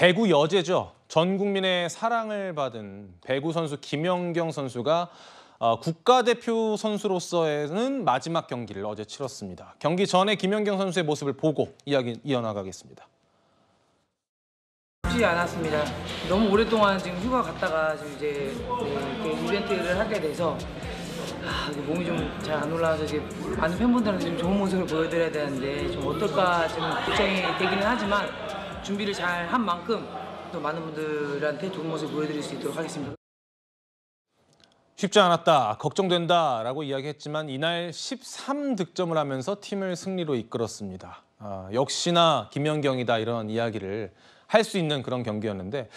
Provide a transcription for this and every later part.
배구 여제죠. 전 국민의 사랑을 받은 배구 선수 김연경 선수가 어, 국가대표 선수로서는 마지막 경기를 어제 치렀습니다. 경기 전에 김연경 선수의 모습을 보고 이야기 이어나가겠습니다. 쉽지 않았습니다. 너무 오랫동안 지금 휴가 갔다가 지금 이제 그 이벤트를 하게 돼서 아, 몸이 좀 잘 안 올라와서 이제 많은 팬분들한테 좀 좋은 모습을 보여드려야 되는데 좀 어떨까 지금 걱정이 되기는 하지만 준비를 잘 한 만큼 또 많은 분들한테 좋은 모습 보여드릴 수 있도록 하겠습니다. 쉽지 않았다, 걱정된다 라고 이야기했지만 이날 13득점을 하면서 팀을 승리로 이끌었습니다. 아, 역시나 김연경이다 이런 이야기를 할수 있는 그런 경기였는데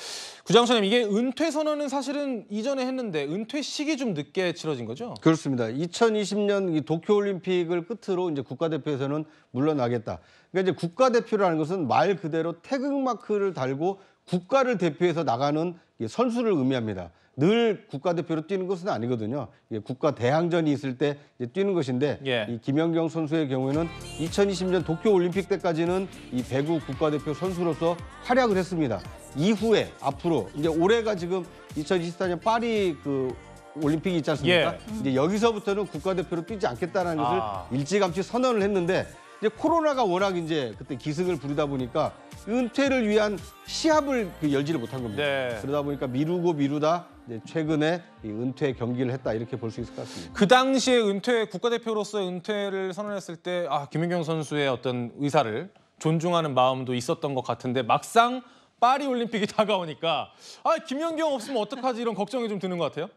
구장선님 이게 은퇴 선언은 사실은 이전에 했는데 은퇴식이 좀 늦게 치러진 거죠? 그렇습니다. 2020년 도쿄올림픽을 끝으로 이제 국가대표에서는 물러나겠다. 그러니까 이제 국가대표라는 것은 말 그대로 태극마크를 달고 국가를 대표해서 나가는 선수를 의미합니다. 늘 국가대표로 뛰는 것은 아니거든요. 국가 대항전이 있을 때 뛰는 것인데 예. 이 김연경 선수의 경우에는 2020년 도쿄올림픽 때까지는 이 배구 국가대표 선수로서 활약을 했습니다. 이후에 앞으로 이제 올해가 지금 2024년 파리 그 올림픽이 있지 않습니까? 예. 이제 여기서부터는 국가대표로 뛰지 않겠다는 아. 것을 일찌감치 선언을 했는데 이제 코로나가 워낙 이제 그때 기승을 부리다 보니까 은퇴를 위한 시합을 그 열지를 못한 겁니다. 네. 그러다 보니까 미루고 미루다 이제 최근에 이 은퇴 경기를 했다 이렇게 볼 수 있을 것 같습니다. 그 당시에 은퇴 국가대표로서 의 은퇴를 선언했을 때 아, 김민경 선수의 어떤 의사를 존중하는 마음도 있었던 것 같은데 막상 파리 올림픽이 다가오니까 아 김연경 없으면 어떡하지 이런 걱정이 좀 드는 것 같아요.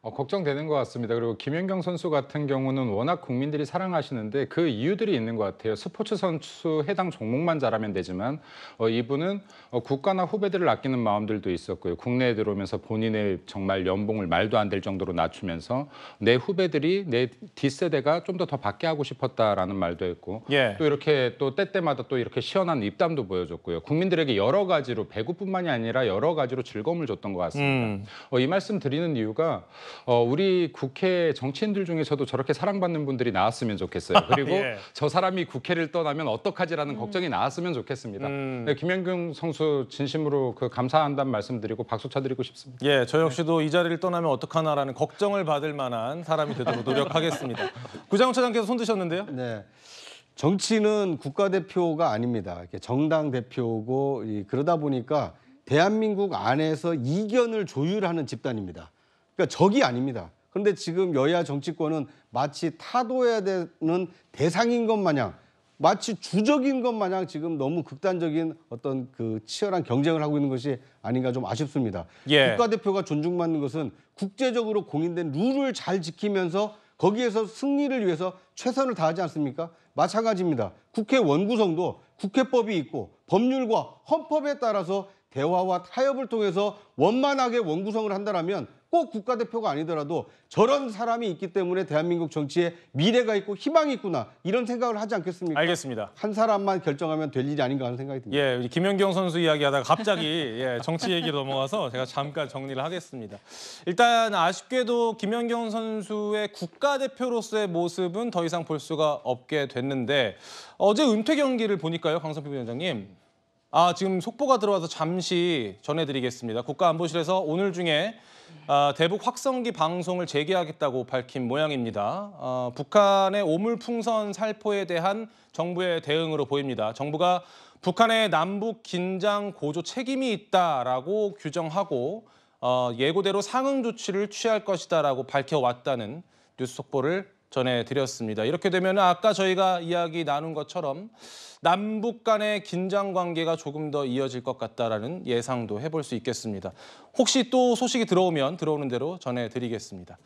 어, 걱정되는 것 같습니다. 그리고 김연경 선수 같은 경우는 워낙 국민들이 사랑하시는데 그 이유들이 있는 것 같아요. 스포츠 선수 해당 종목만 잘하면 되지만 어, 이분은 어, 국가나 후배들을 아끼는 마음들도 있었고요. 국내에 들어오면서 본인의 정말 연봉을 말도 안 될 정도로 낮추면서 내 후배들이 내 뒷세대가 좀 더더 더 받게 하고 싶었다라는 말도 했고 예. 또 이렇게 또 때때마다 또 이렇게 시원한 입담도 보여줬고요. 국민들에게 여러 가지로 배구뿐만이 아니라 여러 가지로 즐거움을 줬던 것 같습니다. 음. 어, 이 말씀 드리는 이유가 어, 우리 국회 정치인들 중에서도 저렇게 사랑받는 분들이 나왔으면 좋겠어요. 아, 그리고 예. 저 사람이 국회를 떠나면 어떡하지라는 음. 걱정이 나왔으면 좋겠습니다. 음. 네, 김현경 선수 진심으로 그 감사한다는 말씀드리고 박수 쳐드리고 싶습니다. 예, 저 역시도 네. 이 자리를 떠나면 어떡하나라는 걱정을 받을 만한 사람이 되도록 노력하겠습니다. 구장훈 차장께서 손 드셨는데요. 네. 정치는 국가대표가 아닙니다. 정당 대표고 그러다 보니까 대한민국 안에서 이견을 조율하는 집단입니다. 그러니까 적이 아닙니다. 그런데 지금 여야 정치권은 마치 타도해야 되는 대상인 것 마냥 마치 주적인 것 마냥 지금 너무 극단적인 어떤 그 치열한 경쟁을 하고 있는 것이 아닌가 좀 아쉽습니다. 예. 국가대표가 존중받는 것은 국제적으로 공인된 룰을 잘 지키면서 거기에서 승리를 위해서 최선을 다하지 않습니까? 마찬가지입니다. 국회 원구성도 국회법이 있고 법률과 헌법에 따라서 대화와 타협을 통해서 원만하게 원구성을 한다면 꼭 국가대표가 아니더라도 저런 사람이 있기 때문에 대한민국 정치에 미래가 있고 희망이 있구나 이런 생각을 하지 않겠습니까? 알겠습니다. 한 사람만 결정하면 될 일이 아닌가 하는 생각이 듭니다. 예, 김연경 선수 이야기하다가 갑자기 예, 정치 얘기로 넘어가서 제가 잠깐 정리를 하겠습니다. 일단 아쉽게도 김연경 선수의 국가대표로서의 모습은 더 이상 볼 수가 없게 됐는데 어제 은퇴 경기를 보니까요, 강선표 위원장님. 아, 지금 속보가 들어와서 잠시 전해드리겠습니다. 국가안보실에서 오늘 중에 아, 대북 확성기 방송을 재개하겠다고 밝힌 모양입니다. 어, 북한의 오물풍선 살포에 대한 정부의 대응으로 보입니다. 정부가 북한의 남북 긴장 고조 책임이 있다라고 규정하고 어, 예고대로 상응 조치를 취할 것이다라고 밝혀왔다는 뉴스 속보를 전해드렸습니다. 이렇게 되면 아까 저희가 이야기 나눈 것처럼 남북 간의 긴장 관계가 조금 더 이어질 것 같다라는 예상도 해볼 수 있겠습니다. 혹시 또 소식이 들어오면 들어오는 대로 전해드리겠습니다.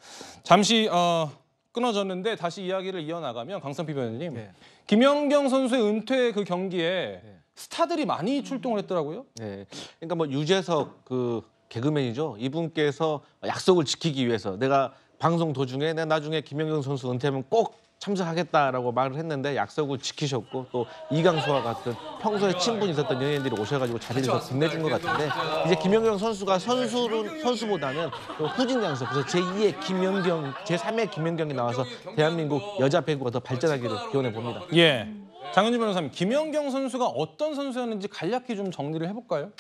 잠시 어, 끊어졌는데 다시 이야기를 이어나가면 강선피 변호님 네. 김연경 선수의 은퇴 그 경기에 네. 스타들이 많이 출동을 했더라고요. 네, 그러니까 뭐 유재석 그 개그맨이죠. 이분께서 약속을 지키기 위해서 내가 방송 도중에 내 나중에 김연경 선수 은퇴하면 꼭 참석하겠다라고 말을 했는데 약속을 지키셨고 또 이강수와 같은 평소에 친분이 있었던 연예인들이 오셔가지고 자리를 더 빛내준 것 같은데 이제 김연경 선수가 선수로, 선수보다는 또 후진 양성 그래서 제2의 김연경, 제3의 김연경이 나와서 대한민국 여자 배구가 더 발전하기를 기원해 봅니다. 예. 장현주 변호사님, 김연경 선수가 어떤 선수였는지 간략히 좀 정리를 해볼까요?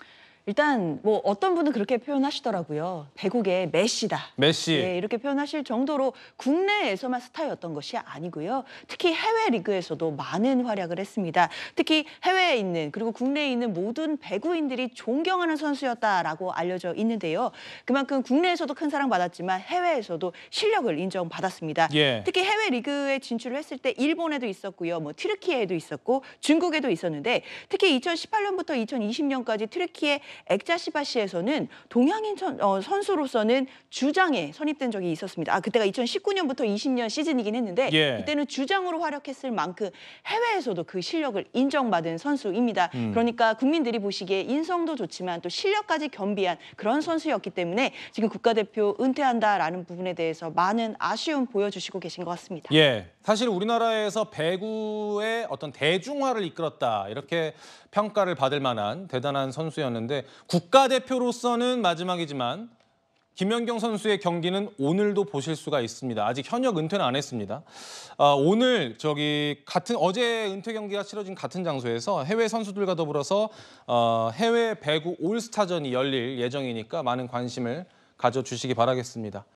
일단 뭐 어떤 분은 그렇게 표현하시더라고요. 배국의 메시다. 메시. 예, 이렇게 표현하실 정도로 국내에서만 스타였던 것이 아니고요. 특히 해외 리그에서도 많은 활약을 했습니다. 특히 해외에 있는 그리고 국내에 있는 모든 배구인들이 존경하는 선수였다라고 알려져 있는데요. 그만큼 국내에서도 큰 사랑받았지만 해외에서도 실력을 인정받았습니다. 예. 특히 해외 리그에 진출을 했을 때 일본에도 있었고요. 뭐 트르키에도 있었고 중국에도 있었는데 특히 2018년부터 2020년까지 트르키에 액자시바시에서는 동양인 어, 선수로서는 주장에 선입된 적이 있었습니다. 아 그때가 2019년부터 20년 시즌이긴 했는데 예. 그때는 주장으로 활약했을 만큼 해외에서도 그 실력을 인정받은 선수입니다. 음. 그러니까 국민들이 보시기에 인성도 좋지만 또 실력까지 겸비한 그런 선수였기 때문에 지금 국가대표 은퇴한다라는 부분에 대해서 많은 아쉬움 보여주시고 계신 것 같습니다. 예, 사실 우리나라에서 배구의 어떤 대중화를 이끌었다 이렇게 평가를 받을 만한 대단한 선수였는데 국가대표로서는 마지막이지만 김연경 선수의 경기는 오늘도 보실 수가 있습니다. 아직 현역 은퇴는 안 했습니다. 아, 오늘 저기 같은 어제 은퇴 경기가 치러진 같은 장소에서 해외 선수들과 더불어서 어, 해외 배구 올스타전이 열릴 예정이니까 많은 관심을 가져주시기 바라겠습니다.